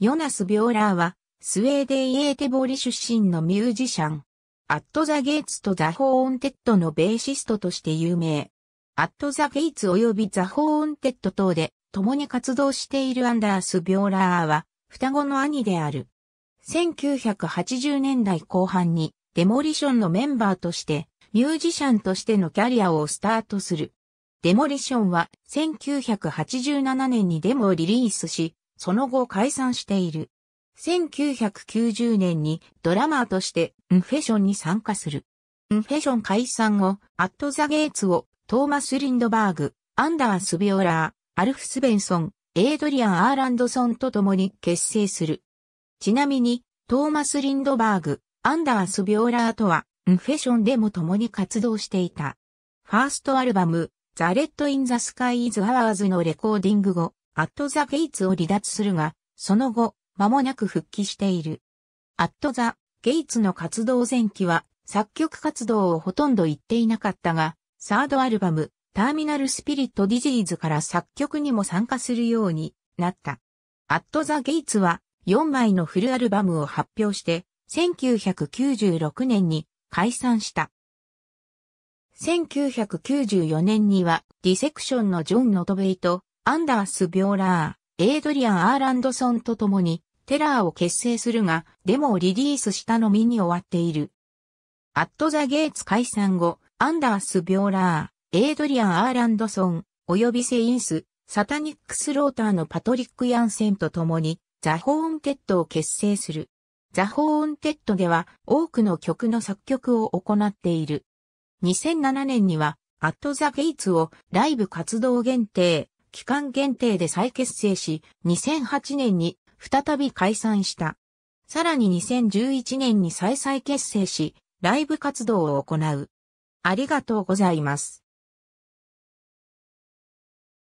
ヨナス・ビョーラーは、スウェーデン・エーテボリ出身のミュージシャン。アット・ザ・ゲイツとザ・ホーンテッドのベーシストとして有名。アット・ザ・ゲイツ及びザ・ホーンテッド等で共に活動しているアンダース・ビョーラーは、双子の兄である。1980年代後半に、デモリションのメンバーとして、ミュージシャンとしてのキャリアをスタートする。デモリションは1987年にデモをリリースし、その後解散している。1990年にドラマーとしてンフェションに参加する。ンフェション解散後、アット・ザ・ゲイツをトーマス・リンドバーグ、アンダース・ビオラー、アルフ・スベンソン、エイドリアン・アーランドソンと共に結成する。ちなみに、トーマス・リンドバーグ、アンダース・ビオラーとは、ンフェションでも共に活動していた。ファーストアルバム、ザ・レッド・イン・ザ・スカイ・イズ・アワーズのレコーディング後、アットザ・ゲイツを離脱するが、その後、間もなく復帰している。アットザ・ゲイツの活動前期は、作曲活動をほとんど言っていなかったが、サードアルバム、ターミナル・スピリット・ディジーズから作曲にも参加するようになった。アットザ・ゲイツは、4枚のフルアルバムを発表して、1996年に解散した。1994年には、ディセクションのジョン・ノトベイと、アンダース・ビョーラー、エイドリアン・アーランドソンと共に、テラーを結成するが、デモをリリースしたのみに終わっている。アット・ザ・ゲイツ解散後、アンダース・ビョーラー、エイドリアン・アーランドソン、及びセインス、サタニックス・ローターのパトリック・ヤンセンと共に、ザ・ホーンテッドを結成する。ザ・ホーンテッドでは多くの曲の作曲を行っている。2007年には、アット・ザ・ゲイツをライブ活動限定、期間限定で再結成し、2008年に再び解散した。さらに2011年に再々結成し、ライブ活動を行う。ありがとうございます。